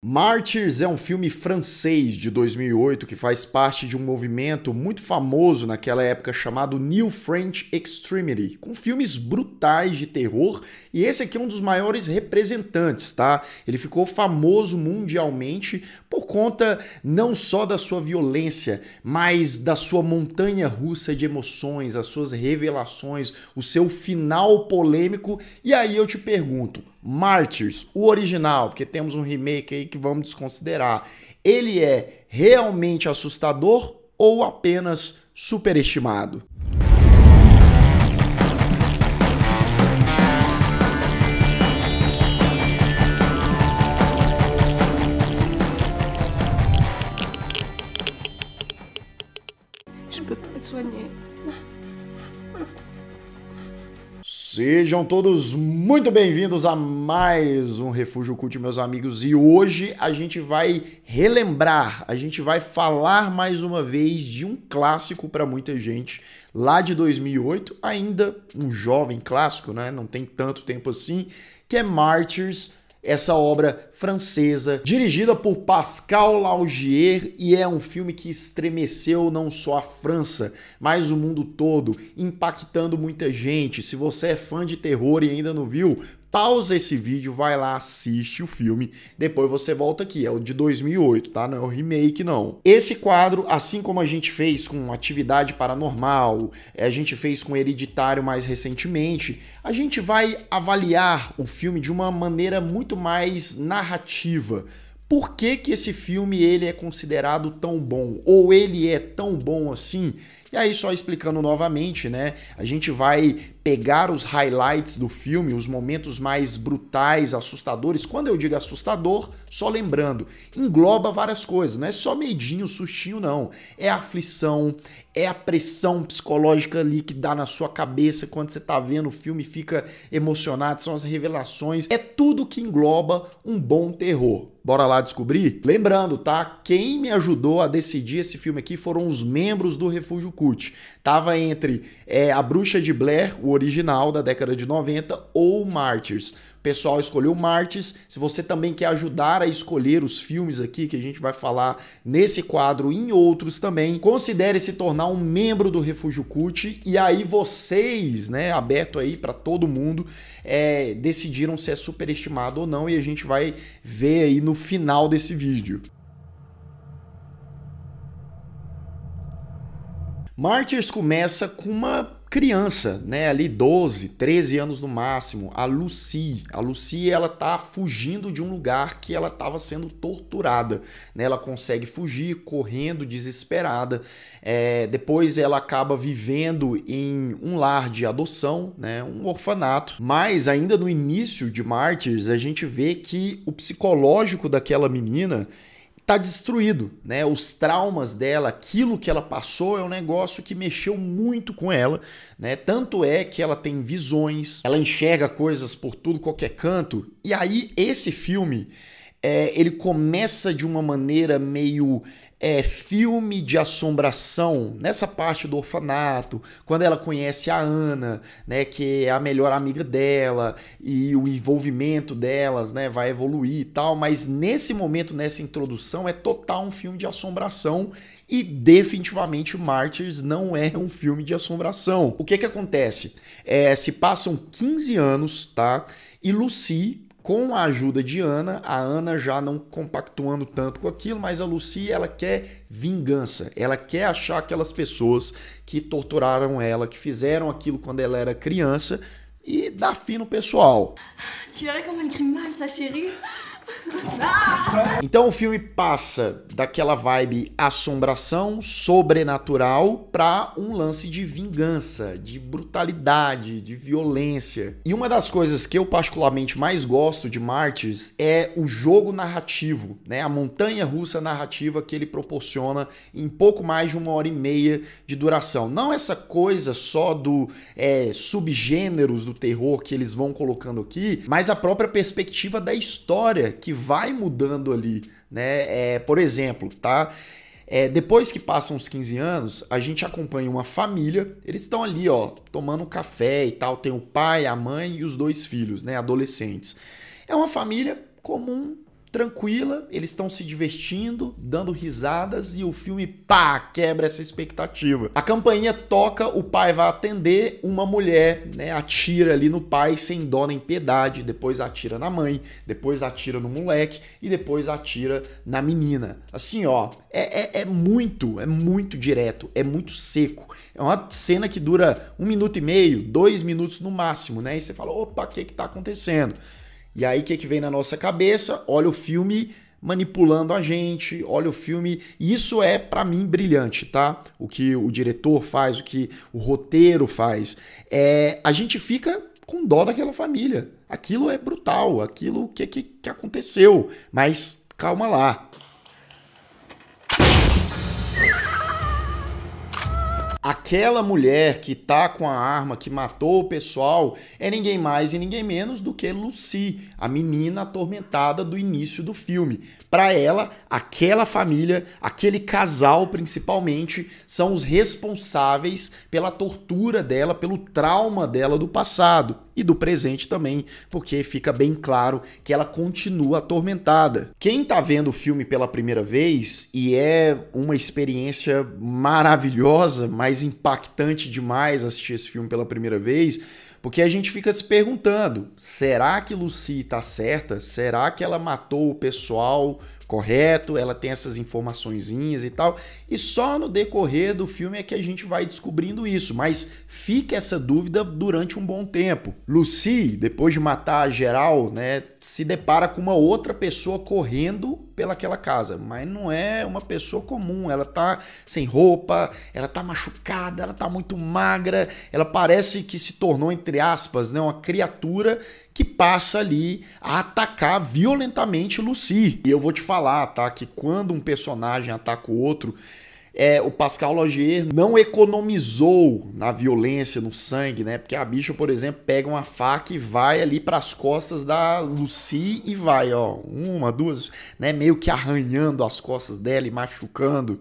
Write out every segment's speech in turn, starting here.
Martyrs é um filme francês de 2008 que faz parte de um movimento muito famoso naquela época chamado New French Extremity, com filmes brutais de terror, e esse aqui é um dos maiores representantes, tá? Ele ficou famoso mundialmente por conta não só da sua violência, mas da sua montanha russa de emoções, as suas revelações, o seu final polêmico. E aí eu te pergunto, Martyrs, o original, porque temos um remake aí que vamos desconsiderar. Ele é realmente assustador ou apenas superestimado? Sejam todos muito bem-vindos a mais um Refúgio Cult, meus amigos. E hoje a gente vai relembrar, a gente vai falar mais uma vez de um clássico para muita gente, lá de 2008, ainda um jovem clássico, né? Não tem tanto tempo assim, que é Martyrs essa obra francesa, dirigida por Pascal Laugier, e é um filme que estremeceu não só a França, mas o mundo todo, impactando muita gente. Se você é fã de terror e ainda não viu, Pausa esse vídeo, vai lá, assiste o filme, depois você volta aqui. É o de 2008, tá? Não é o remake, não. Esse quadro, assim como a gente fez com Atividade Paranormal, é, a gente fez com Hereditário mais recentemente, a gente vai avaliar o filme de uma maneira muito mais narrativa. Por que, que esse filme ele é considerado tão bom? Ou ele é tão bom assim? E aí, só explicando novamente, né? A gente vai pegar os highlights do filme, os momentos mais brutais, assustadores. Quando eu digo assustador, só lembrando, engloba várias coisas, não é só medinho, sustinho, não. É a aflição, é a pressão psicológica ali que dá na sua cabeça quando você tá vendo o filme, fica emocionado, são as revelações. É tudo que engloba um bom terror. Bora lá descobrir? Lembrando, tá? Quem me ajudou a decidir esse filme aqui foram os membros do Refúgio Cult. Tava entre é, A Bruxa de Blair, o original da década de 90, ou Martyrs. O pessoal escolheu Martyrs. Se você também quer ajudar a escolher os filmes aqui que a gente vai falar nesse quadro e em outros também, considere se tornar um membro do Refúgio Cult e aí vocês, né, aberto aí para todo mundo, é, decidiram se é superestimado ou não e a gente vai ver aí no final desse vídeo. Martyrs começa com uma criança, né, ali 12, 13 anos no máximo, a Lucy. A Lucy, ela tá fugindo de um lugar que ela estava sendo torturada, né? Ela consegue fugir correndo desesperada. É, depois ela acaba vivendo em um lar de adoção, né, um orfanato. Mas ainda no início de Martyrs, a gente vê que o psicológico daquela menina tá destruído, né? Os traumas dela, aquilo que ela passou é um negócio que mexeu muito com ela, né? Tanto é que ela tem visões, ela enxerga coisas por tudo qualquer canto. E aí esse filme é, ele começa de uma maneira meio é, filme de assombração, nessa parte do orfanato, quando ela conhece a Ana, né, que é a melhor amiga dela, e o envolvimento delas né, vai evoluir e tal, mas nesse momento, nessa introdução, é total um filme de assombração e definitivamente Martyrs não é um filme de assombração. O que que acontece? É, se passam 15 anos, tá? E Lucy, com a ajuda de Ana, a Ana já não compactuando tanto com aquilo, mas a Lucy ela quer vingança, ela quer achar aquelas pessoas que torturaram ela, que fizeram aquilo quando ela era criança e dar fim no pessoal. Tu verras como elle crie mal, sa chérie. Então o filme passa daquela vibe assombração, sobrenatural, para um lance de vingança, de brutalidade, de violência. E uma das coisas que eu particularmente mais gosto de Martyrs é o jogo narrativo, né? A montanha russa narrativa que ele proporciona em pouco mais de uma hora e meia de duração. Não essa coisa só do é, subgêneros do terror que eles vão colocando aqui, mas a própria perspectiva da história que vai mudando ali, né? É, por exemplo, tá? É, depois que passam os 15 anos, a gente acompanha uma família, eles estão ali, ó, tomando café e tal, tem o pai, a mãe e os dois filhos, né, adolescentes. É uma família comum, tranquila, eles estão se divertindo, dando risadas e o filme pá, quebra essa expectativa. A campainha toca, o pai vai atender, uma mulher, né, atira ali no pai sem dó nem piedade, depois atira na mãe, depois atira no moleque e depois atira na menina. Assim, ó, é, é, é muito, é muito direto, é muito seco. É uma cena que dura um minuto e meio, dois minutos no máximo, né? E você fala, opa, o que que tá acontecendo? E aí o que, que vem na nossa cabeça? Olha o filme manipulando a gente, olha o filme. isso é, para mim, brilhante, tá? O que o diretor faz, o que o roteiro faz. É, a gente fica com dó daquela família. Aquilo é brutal, aquilo que, que, que aconteceu. Mas calma lá, Aquela mulher que tá com a arma, que matou o pessoal, é ninguém mais e ninguém menos do que Lucy, a menina atormentada do início do filme. Para ela, aquela família, aquele casal principalmente, são os responsáveis pela tortura dela, pelo trauma dela do passado e do presente também, porque fica bem claro que ela continua atormentada. Quem tá vendo o filme pela primeira vez e é uma experiência maravilhosa, mas mais impactante demais assistir esse filme pela primeira vez, porque a gente fica se perguntando: será que Lucy tá certa? Será que ela matou o pessoal correto? Ela tem essas informaçõezinhas e tal. E só no decorrer do filme é que a gente vai descobrindo isso, mas fica essa dúvida durante um bom tempo. Lucy, depois de matar a geral, né, se depara com uma outra pessoa correndo pelaquela casa, mas não é uma pessoa comum, ela tá sem roupa, ela tá machucada, ela tá muito magra, ela parece que se tornou entre aspas, né, uma criatura que passa ali a atacar violentamente Lucy. E eu vou te falar, tá, que quando um personagem ataca o outro, é, o Pascal Logier não economizou na violência, no sangue, né? Porque a bicha, por exemplo, pega uma faca e vai ali para as costas da Lucy e vai, ó, uma, duas, né? Meio que arranhando as costas dela e machucando.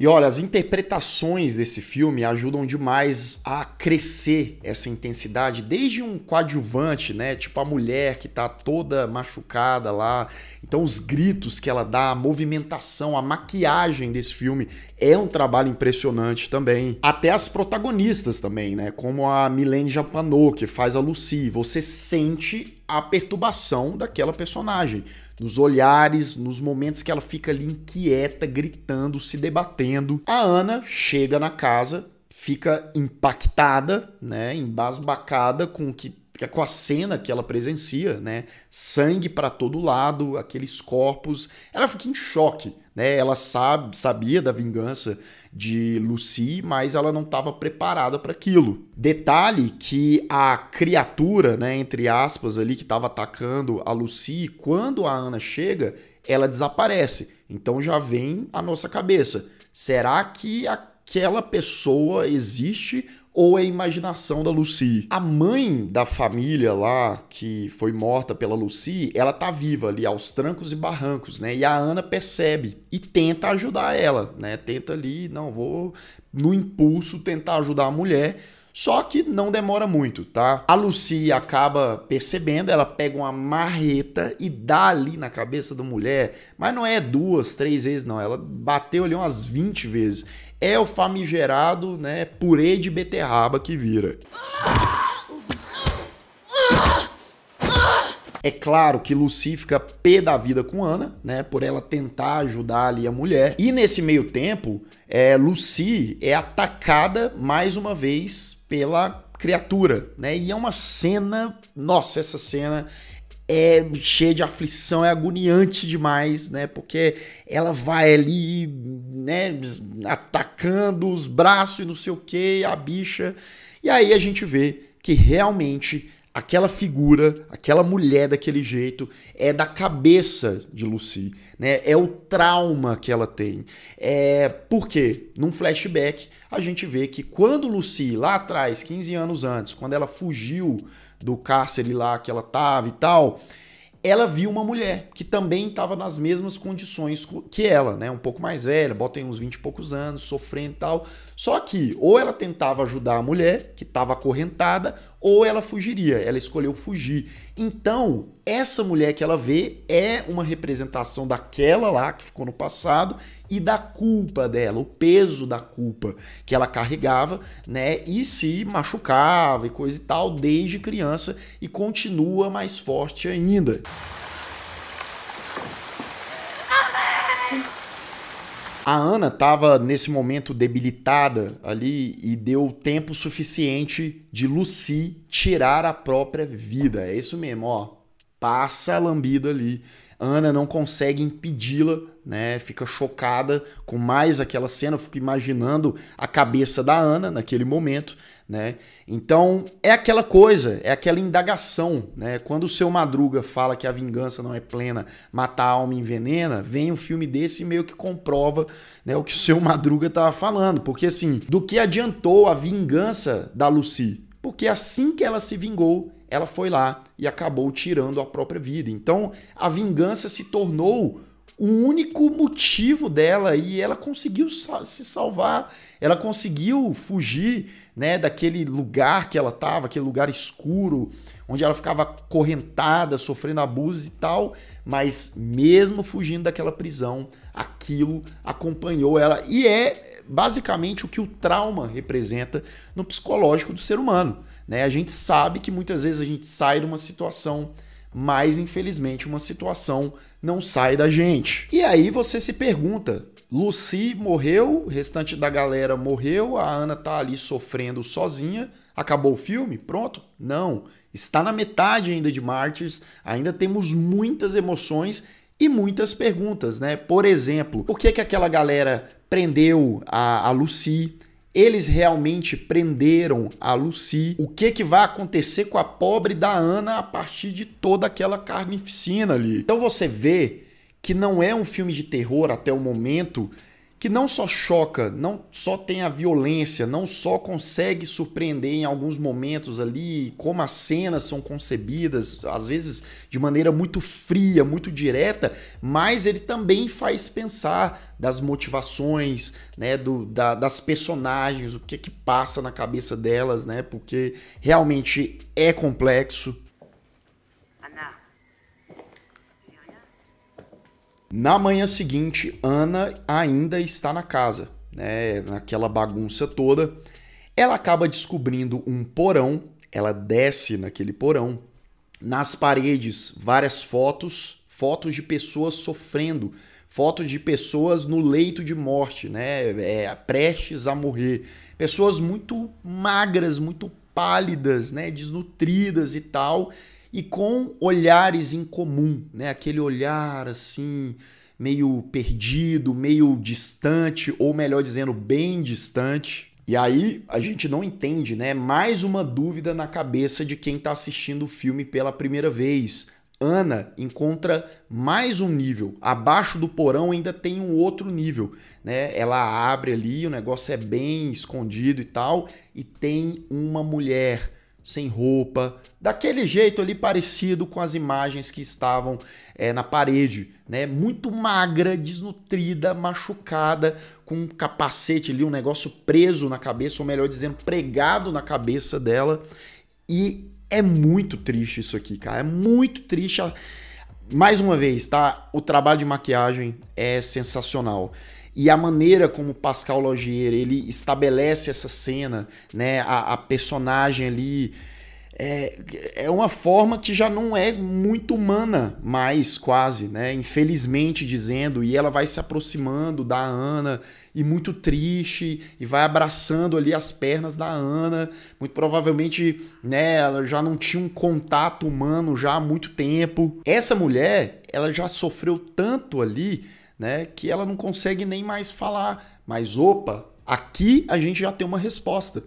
E olha, as interpretações desse filme ajudam demais a crescer essa intensidade, desde um coadjuvante, né? Tipo a mulher que tá toda machucada lá. Então, os gritos que ela dá, a movimentação, a maquiagem desse filme é um trabalho impressionante também. Até as protagonistas também, né? Como a Milene Japanot, que faz a Lucy. Você sente a perturbação daquela personagem nos olhares, nos momentos que ela fica ali inquieta, gritando, se debatendo. A Ana chega na casa, fica impactada, né, embasbacada com o que com a cena que ela presencia, né? Sangue para todo lado, aqueles corpos. Ela fica em choque, né? Ela sabe, sabia da vingança de Lucy, mas ela não estava preparada para aquilo. Detalhe que a criatura, né, entre aspas, ali que estava atacando a Lucy, quando a Ana chega, ela desaparece. Então já vem a nossa cabeça. Será que aquela pessoa existe ou é imaginação da Lucy. A mãe da família lá, que foi morta pela Lucy, ela tá viva ali, aos trancos e barrancos, né? E a Ana percebe e tenta ajudar ela, né? Tenta ali, não, vou no impulso tentar ajudar a mulher. Só que não demora muito, tá? A Lucy acaba percebendo, ela pega uma marreta e dá ali na cabeça da mulher, mas não é duas, três vezes, não. Ela bateu ali umas 20 vezes é o famigerado, né, purê de beterraba que vira. É claro que Lucy fica pé da vida com Ana, né? Por ela tentar ajudar ali a mulher. E nesse meio tempo, é, Lucy é atacada mais uma vez pela criatura, né? E é uma cena, nossa, essa cena é cheia de aflição, é agoniante demais, né? Porque ela vai ali, né, atacando os braços e não sei o que, a bicha. E aí a gente vê que realmente aquela figura, aquela mulher daquele jeito é da cabeça de Lucy, né? É o trauma que ela tem. É porque num flashback a gente vê que quando Lucy lá atrás, 15 anos antes, quando ela fugiu do cárcere lá que ela tava e tal, ela viu uma mulher que também estava nas mesmas condições que ela, né? Um pouco mais velha, bota aí uns 20 e poucos anos, sofrendo e tal, só que ou ela tentava ajudar a mulher, que estava acorrentada, ou ela fugiria. Ela escolheu fugir. Então, essa mulher que ela vê é uma representação daquela lá que ficou no passado e da culpa dela, o peso da culpa que ela carregava, né? E se machucava e coisa e tal desde criança e continua mais forte ainda. A Ana estava nesse momento debilitada ali e deu tempo suficiente de Lucy tirar a própria vida. É isso mesmo, ó. Passa a lambida ali. Ana não consegue impedi-la, né? Fica chocada com mais aquela cena. Eu fico imaginando a cabeça da Ana naquele momento, né? Então é aquela coisa, é aquela indagação. Né? Quando o seu Madruga fala que a vingança não é plena, matar a alma envenena, vem um filme desse e meio que comprova né, o que o seu Madruga estava falando. Porque assim, do que adiantou a vingança da Lucy? Porque assim que ela se vingou, ela foi lá e acabou tirando a própria vida. Então a vingança se tornou o único motivo dela e ela conseguiu se salvar, ela conseguiu fugir, né, daquele lugar que ela estava, aquele lugar escuro, onde ela ficava correntada, sofrendo abusos e tal, mas mesmo fugindo daquela prisão, aquilo acompanhou ela e é basicamente o que o trauma representa no psicológico do ser humano, né? A gente sabe que muitas vezes a gente sai de uma situação, mas infelizmente uma situação não sai da gente. E aí você se pergunta, Lucy morreu, o restante da galera morreu, a Ana tá ali sofrendo sozinha. Acabou o filme? Pronto? Não. Está na metade ainda de Martyrs, ainda temos muitas emoções e muitas perguntas, né? Por exemplo, por que, que aquela galera prendeu a, a Lucy? Eles realmente prenderam a Lucy. O que que vai acontecer com a pobre da Ana a partir de toda aquela carnificina ali? Então você vê que não é um filme de terror até o momento que não só choca, não só tem a violência, não só consegue surpreender em alguns momentos ali como as cenas são concebidas, às vezes de maneira muito fria, muito direta, mas ele também faz pensar das motivações, né, do, da, das personagens, o que é que passa na cabeça delas, né, porque realmente é complexo, Na manhã seguinte, Ana ainda está na casa, né, naquela bagunça toda. Ela acaba descobrindo um porão, ela desce naquele porão. Nas paredes, várias fotos, fotos de pessoas sofrendo, fotos de pessoas no leito de morte, né, é, prestes a morrer. Pessoas muito magras, muito pálidas, né, desnutridas e tal e com olhares em comum, né? Aquele olhar assim meio perdido, meio distante, ou melhor dizendo, bem distante. E aí a gente não entende, né? Mais uma dúvida na cabeça de quem está assistindo o filme pela primeira vez. Ana encontra mais um nível. Abaixo do porão ainda tem um outro nível, né? Ela abre ali, o negócio é bem escondido e tal, e tem uma mulher sem roupa, daquele jeito ali parecido com as imagens que estavam é, na parede, né? Muito magra, desnutrida, machucada, com um capacete ali, um negócio preso na cabeça, ou melhor dizendo, pregado na cabeça dela. E é muito triste isso aqui, cara. É muito triste. Mais uma vez, tá? O trabalho de maquiagem é sensacional e a maneira como Pascal Logier ele estabelece essa cena, né, a, a personagem ali é, é uma forma que já não é muito humana mais quase, né, infelizmente dizendo, e ela vai se aproximando da Ana e muito triste e vai abraçando ali as pernas da Ana, muito provavelmente, né, ela já não tinha um contato humano já há muito tempo. Essa mulher, ela já sofreu tanto ali né, que ela não consegue nem mais falar. Mas opa, aqui a gente já tem uma resposta.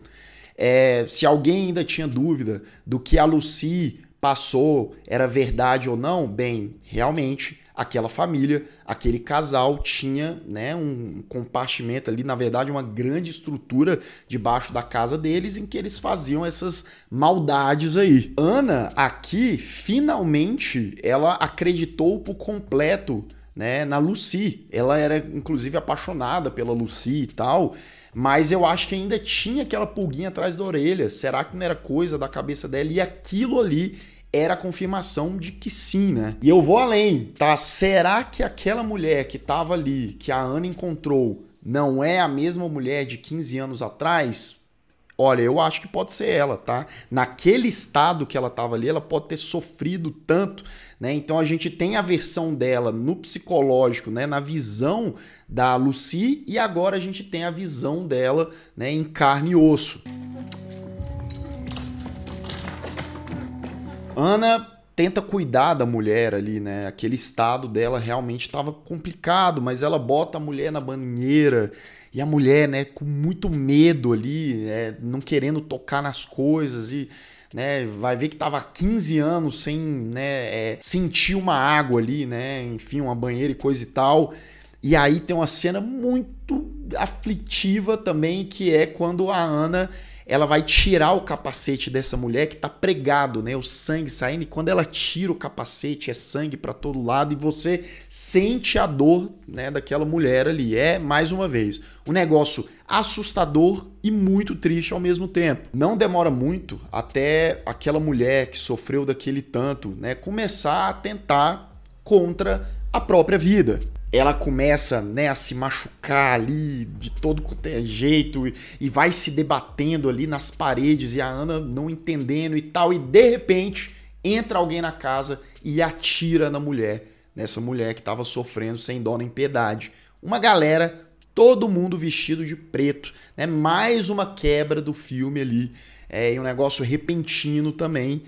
É, se alguém ainda tinha dúvida do que a Lucy passou era verdade ou não, bem, realmente aquela família, aquele casal tinha né, um compartimento ali, na verdade, uma grande estrutura debaixo da casa deles em que eles faziam essas maldades aí. Ana, aqui, finalmente, ela acreditou por completo né, na Lucy. Ela era inclusive apaixonada pela Lucy e tal, mas eu acho que ainda tinha aquela pulguinha atrás da orelha. Será que não era coisa da cabeça dela? E aquilo ali era a confirmação de que sim, né? E eu vou além, tá? Será que aquela mulher que tava ali, que a Ana encontrou, não é a mesma mulher de 15 anos atrás? Olha, eu acho que pode ser ela, tá? Naquele estado que ela estava ali, ela pode ter sofrido tanto, né? Então a gente tem a versão dela no psicológico, né? Na visão da Lucy e agora a gente tem a visão dela, né? Em carne e osso. Ana tenta cuidar da mulher ali, né? Aquele estado dela realmente estava complicado, mas ela bota a mulher na banheira e a mulher, né, com muito medo ali, é, não querendo tocar nas coisas e. Né, vai ver que tava 15 anos sem né, é, sentir uma água ali, né? Enfim, uma banheira e coisa e tal. E aí tem uma cena muito aflitiva também, que é quando a Ana ela vai tirar o capacete dessa mulher que tá pregado, né? O sangue saindo, e quando ela tira o capacete, é sangue para todo lado, e você sente a dor, né, daquela mulher ali. É, mais uma vez, um negócio assustador e muito triste ao mesmo tempo. Não demora muito até aquela mulher que sofreu daquele tanto, né, começar a tentar contra a própria vida ela começa né, a se machucar ali de todo é jeito e, e vai se debatendo ali nas paredes e a Ana não entendendo e tal. E de repente entra alguém na casa e atira na mulher, nessa mulher que estava sofrendo sem dó nem piedade. Uma galera, todo mundo vestido de preto, né? Mais uma quebra do filme ali, é, e um negócio repentino também.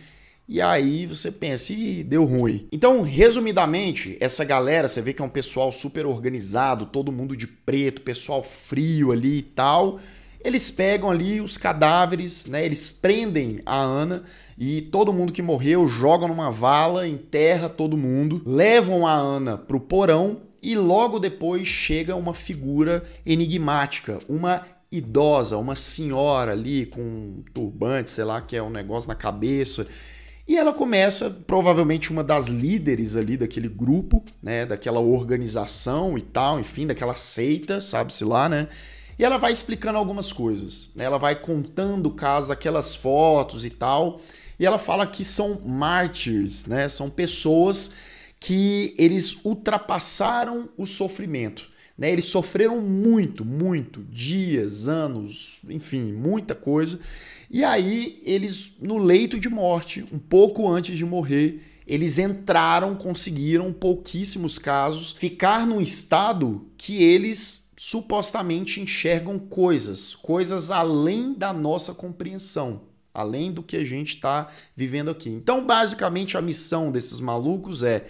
E aí você pensa, e deu ruim. Então, resumidamente, essa galera, você vê que é um pessoal super organizado, todo mundo de preto, pessoal frio ali e tal. Eles pegam ali os cadáveres, né? Eles prendem a Ana e todo mundo que morreu jogam numa vala, enterra todo mundo, levam a Ana pro porão e logo depois chega uma figura enigmática, uma idosa, uma senhora ali com um turbante, sei lá, que é um negócio na cabeça e ela começa, provavelmente uma das líderes ali daquele grupo, né, daquela organização e tal, enfim, daquela seita, sabe-se lá, né? E ela vai explicando algumas coisas. Né? Ela vai contando o caso aquelas fotos e tal. E ela fala que são mártires, né? São pessoas que eles ultrapassaram o sofrimento. Né? Eles sofreram muito, muito, dias, anos, enfim, muita coisa. E aí, eles, no leito de morte, um pouco antes de morrer, eles entraram, conseguiram, pouquíssimos casos, ficar num estado que eles supostamente enxergam coisas, coisas além da nossa compreensão, além do que a gente está vivendo aqui. Então, basicamente, a missão desses malucos é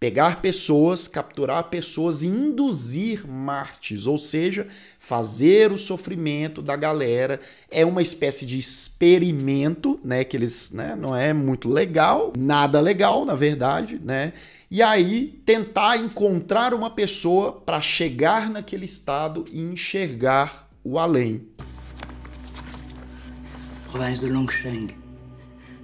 Pegar pessoas, capturar pessoas e induzir martes, ou seja, fazer o sofrimento da galera. É uma espécie de experimento, né? Que eles, né? Não é muito legal, nada legal, na verdade, né? E aí tentar encontrar uma pessoa para chegar naquele estado e enxergar o além. Province de Longsheng.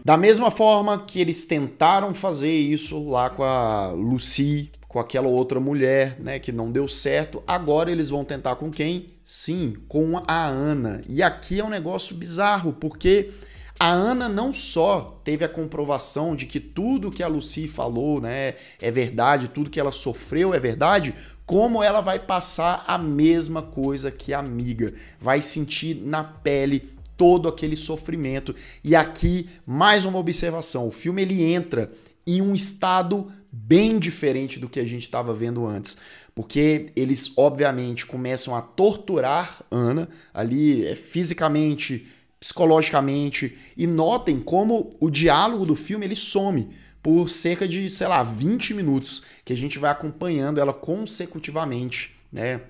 Da mesma forma que eles tentaram fazer isso lá com a Lucy, com aquela outra mulher, né, que não deu certo, agora eles vão tentar com quem? Sim, com a Ana. E aqui é um negócio bizarro, porque a Ana não só teve a comprovação de que tudo que a Lucy falou, né, é verdade, tudo que ela sofreu é verdade, como ela vai passar a mesma coisa que a amiga, vai sentir na pele todo aquele sofrimento. E aqui, mais uma observação: o filme ele entra em um estado bem diferente do que a gente estava vendo antes. Porque eles, obviamente, começam a torturar Ana ali é, fisicamente, psicologicamente. E notem como o diálogo do filme ele some por cerca de, sei lá, 20 minutos, que a gente vai acompanhando ela consecutivamente, né?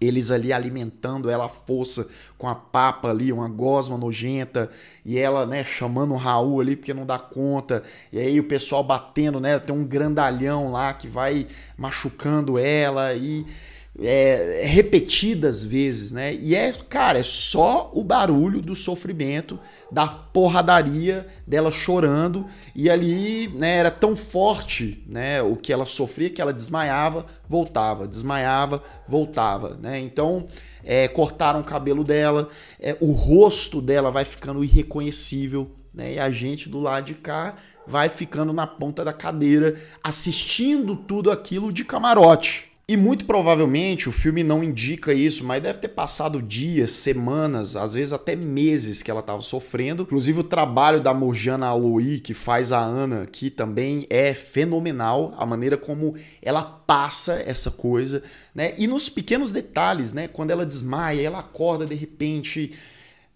eles ali alimentando ela à força com a papa ali, uma gosma nojenta, e ela, né, chamando o Raul ali porque não dá conta, e aí o pessoal batendo, né, tem um grandalhão lá que vai machucando ela e é, repetidas vezes, né? E é, cara, é só o barulho do sofrimento, da porradaria dela chorando. E ali, né, era tão forte, né, o que ela sofria que ela desmaiava, voltava, desmaiava, voltava, né? Então, é, cortaram o cabelo dela, é, o rosto dela vai ficando irreconhecível, né? E a gente do lado de cá vai ficando na ponta da cadeira assistindo tudo aquilo de camarote, e muito provavelmente o filme não indica isso, mas deve ter passado dias, semanas, às vezes até meses que ela estava sofrendo. Inclusive o trabalho da Mojana Aloy, que faz a Ana, que também é fenomenal, a maneira como ela passa essa coisa, né? E nos pequenos detalhes, né? Quando ela desmaia, ela acorda de repente.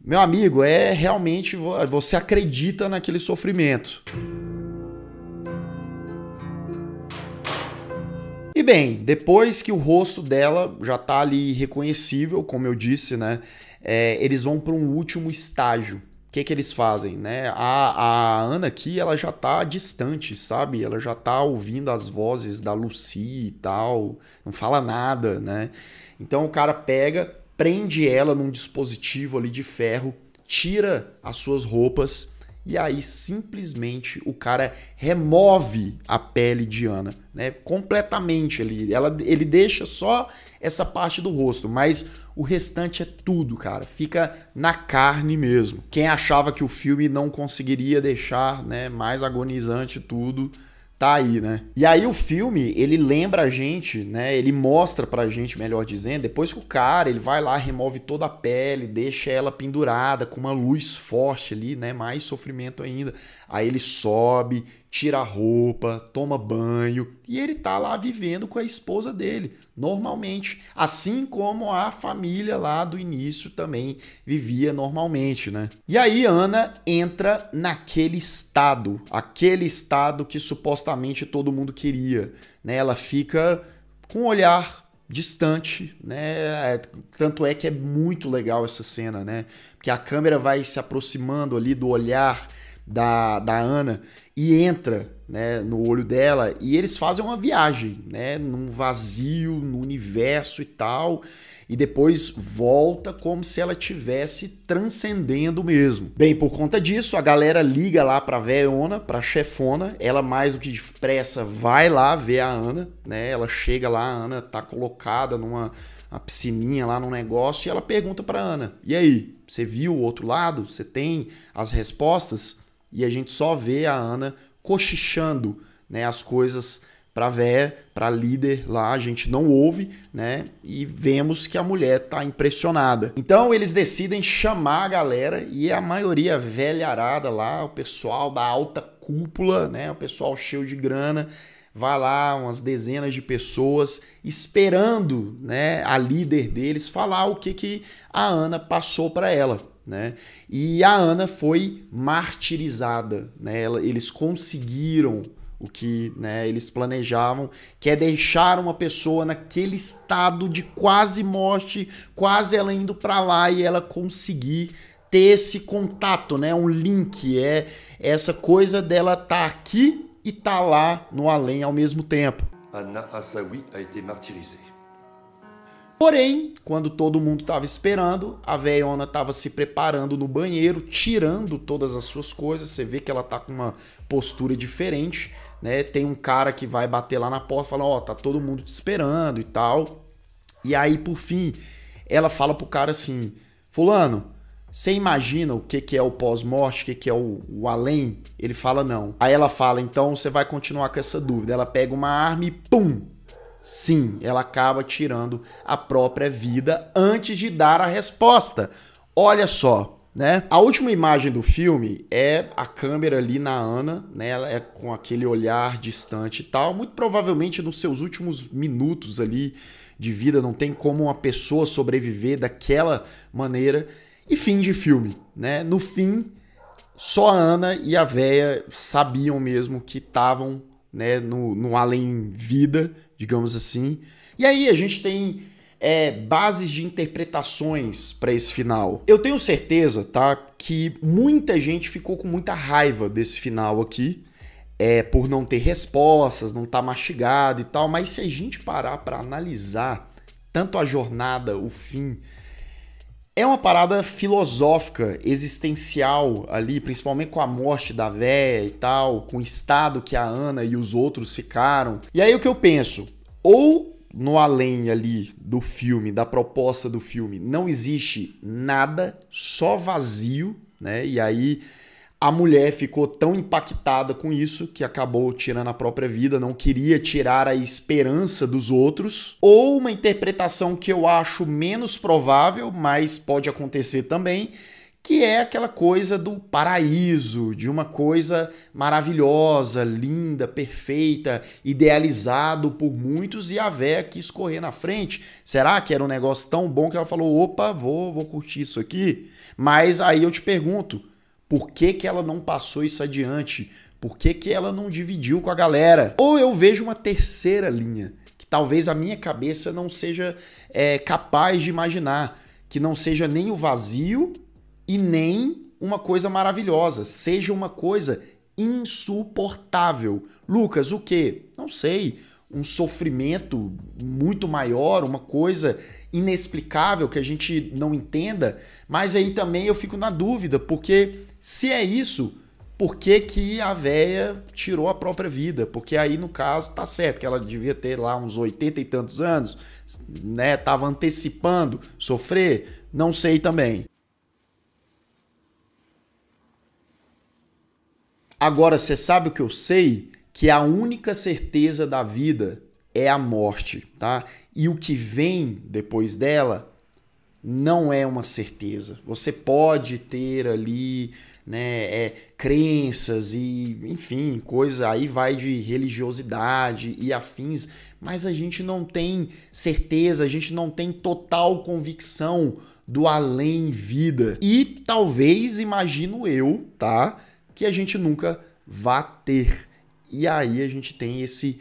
Meu amigo, é realmente você acredita naquele sofrimento. E bem, depois que o rosto dela já tá ali reconhecível, como eu disse, né? É, eles vão para um último estágio. O que, que eles fazem, né? A, a Ana aqui, ela já tá distante, sabe? Ela já tá ouvindo as vozes da Lucy e tal, não fala nada, né? Então o cara pega, prende ela num dispositivo ali de ferro, tira as suas roupas e aí simplesmente o cara remove a pele de Ana, né? Completamente ele, ela, ele deixa só essa parte do rosto, mas o restante é tudo, cara. Fica na carne mesmo. Quem achava que o filme não conseguiria deixar, né, mais agonizante tudo, tá aí, né? E aí o filme, ele lembra a gente, né? Ele mostra pra gente, melhor dizendo, depois que o cara, ele vai lá, remove toda a pele, deixa ela pendurada com uma luz forte ali, né? Mais sofrimento ainda. Aí ele sobe, tira a roupa, toma banho e ele tá lá vivendo com a esposa dele normalmente, assim como a família lá do início também vivia normalmente, né? E aí Ana entra naquele estado, aquele estado que supostamente todo mundo queria, né? Ela fica com um olhar distante, né? É, tanto é que é muito legal essa cena, né? Porque a câmera vai se aproximando ali do olhar da, da Ana e entra né, no olho dela e eles fazem uma viagem, né, num vazio, no universo e tal, e depois volta como se ela tivesse transcendendo mesmo. Bem, por conta disso, a galera liga lá pra Veona, pra chefona, ela mais do que depressa vai lá ver a Ana, né? Ela chega lá, a Ana tá colocada numa a piscininha lá no negócio e ela pergunta para Ana: "E aí, você viu o outro lado? Você tem as respostas?" E a gente só vê a Ana cochichando né, as coisas para ver para líder lá, a gente não ouve, né? E vemos que a mulher tá impressionada. Então eles decidem chamar a galera e a maioria velharada lá, o pessoal da alta cúpula, né? O pessoal cheio de grana, vai lá umas dezenas de pessoas esperando, né, a líder deles falar o que que a Ana passou para ela. Né? E a Ana foi martirizada. Né? Ela, eles conseguiram o que né, eles planejavam, que é deixar uma pessoa naquele estado de quase morte, quase ela indo para lá e ela conseguir ter esse contato, né, um link, é essa coisa dela tá aqui e tá lá no além ao mesmo tempo. Ana Asawi a été Porém, quando todo mundo estava esperando, a veiona estava se preparando no banheiro, tirando todas as suas coisas. Você vê que ela tá com uma postura diferente, né? Tem um cara que vai bater lá na porta, fala: "Ó, oh, tá todo mundo te esperando" e tal. E aí, por fim, ela fala pro cara assim: "Fulano, você imagina o que, que é o pós-morte, o que, que é o, o além? Ele fala não. Aí ela fala, então você vai continuar com essa dúvida. Ela pega uma arma e pum, Sim, ela acaba tirando a própria vida antes de dar a resposta. Olha só, né? A última imagem do filme é a câmera ali na Ana, né? Ela é com aquele olhar distante e tal, muito provavelmente nos seus últimos minutos ali de vida, não tem como uma pessoa sobreviver daquela maneira. E fim de filme, né? No fim, só a Ana e a véia sabiam mesmo que estavam né, no, no além vida, digamos assim. E aí a gente tem é, bases de interpretações para esse final. Eu tenho certeza, tá, que muita gente ficou com muita raiva desse final aqui, é, por não ter respostas, não estar tá mastigado e tal. Mas se a gente parar para analisar tanto a jornada, o fim é uma parada filosófica, existencial ali, principalmente com a morte da véia e tal, com o estado que a Ana e os outros ficaram. E aí o que eu penso? Ou no além ali do filme, da proposta do filme, não existe nada, só vazio, né? E aí a mulher ficou tão impactada com isso que acabou tirando a própria vida, não queria tirar a esperança dos outros. Ou uma interpretação que eu acho menos provável, mas pode acontecer também, que é aquela coisa do paraíso, de uma coisa maravilhosa, linda, perfeita, idealizado por muitos e a véia quis correr na frente. Será que era um negócio tão bom que ela falou: "Opa, vou, vou curtir isso aqui"? Mas aí eu te pergunto, por que, que ela não passou isso adiante? Por que, que ela não dividiu com a galera? Ou eu vejo uma terceira linha, que talvez a minha cabeça não seja é, capaz de imaginar, que não seja nem o vazio e nem uma coisa maravilhosa, seja uma coisa insuportável. Lucas, o que? Não sei. Um sofrimento muito maior, uma coisa inexplicável, que a gente não entenda, mas aí também eu fico na dúvida, porque se é isso, por que, que a véia tirou a própria vida? Porque aí, no caso, tá certo que ela devia ter lá uns 80 e tantos anos, né? Tava antecipando sofrer, não sei também. Agora, você sabe o que eu sei? Que a única certeza da vida é a morte, tá? e o que vem depois dela não é uma certeza. Você pode ter ali né, é, crenças e, enfim, coisa aí vai de religiosidade e afins, mas a gente não tem certeza, a gente não tem total convicção do além vida. E talvez, imagino eu, tá, que a gente nunca vá ter. E aí a gente tem esse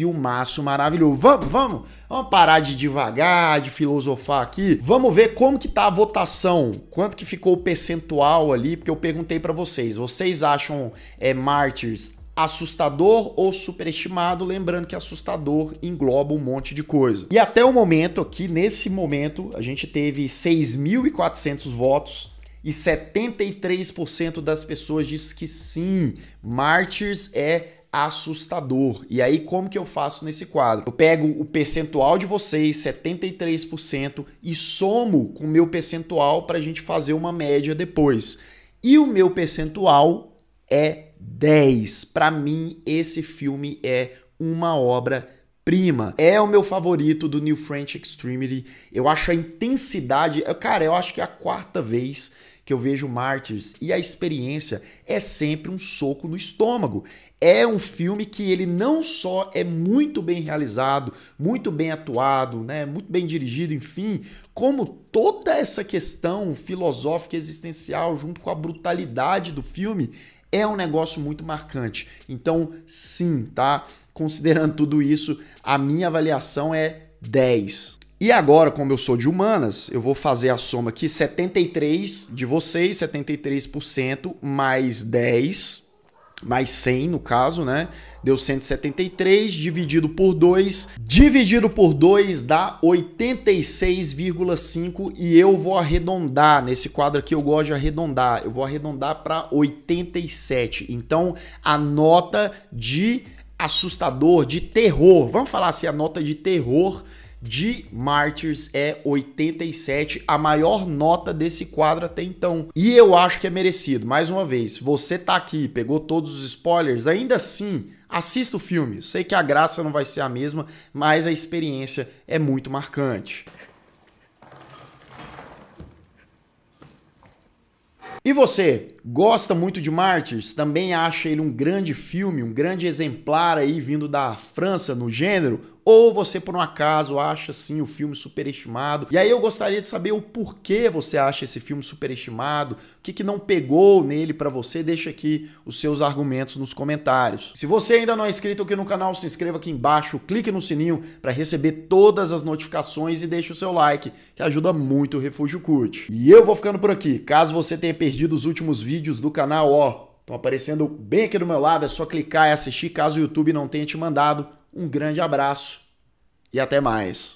filmaço maravilhoso. Vamos, vamos, vamos parar de devagar, de filosofar aqui. Vamos ver como que tá a votação, quanto que ficou o percentual ali, porque eu perguntei para vocês, vocês acham é Martyrs assustador ou superestimado, lembrando que assustador engloba um monte de coisa. E até o momento aqui, nesse momento, a gente teve 6.400 votos e 73% das pessoas diz que sim, Martyrs é assustador. E aí, como que eu faço nesse quadro? Eu pego o percentual de vocês, 73%, e somo com o meu percentual para a gente fazer uma média depois. E o meu percentual é 10. Para mim, esse filme é uma obra prima. É o meu favorito do New French Extremity. Eu acho a intensidade. Cara, eu acho que é a quarta vez que eu vejo Martyrs e a experiência é sempre um soco no estômago. É um filme que ele não só é muito bem realizado, muito bem atuado, né, muito bem dirigido, enfim, como toda essa questão filosófica existencial junto com a brutalidade do filme é um negócio muito marcante. Então, sim, tá? Considerando tudo isso, a minha avaliação é 10. E agora, como eu sou de humanas, eu vou fazer a soma aqui: 73 de vocês, 73% mais 10, mais 100 no caso, né? Deu 173 dividido por 2, dividido por 2 dá 86,5 e eu vou arredondar nesse quadro aqui eu gosto de arredondar, eu vou arredondar para 87. Então, a nota de assustador, de terror, vamos falar assim, a nota de terror de Martyrs é 87, a maior nota desse quadro até então. E eu acho que é merecido. Mais uma vez, você tá aqui, pegou todos os spoilers, ainda assim, assista o filme. Sei que a graça não vai ser a mesma, mas a experiência é muito marcante. E você, gosta muito de Martyrs? Também acha ele um grande filme, um grande exemplar aí vindo da França no gênero? ou você por um acaso acha sim o filme superestimado. E aí eu gostaria de saber o porquê você acha esse filme superestimado, o que, que não pegou nele para você, deixa aqui os seus argumentos nos comentários. Se você ainda não é inscrito aqui no canal, se inscreva aqui embaixo, clique no sininho para receber todas as notificações e deixe o seu like, que ajuda muito o Refúgio Curt. E eu vou ficando por aqui. Caso você tenha perdido os últimos vídeos do canal, ó, estão aparecendo bem aqui do meu lado, é só clicar e assistir caso o YouTube não tenha te mandado. Um grande abraço e até mais.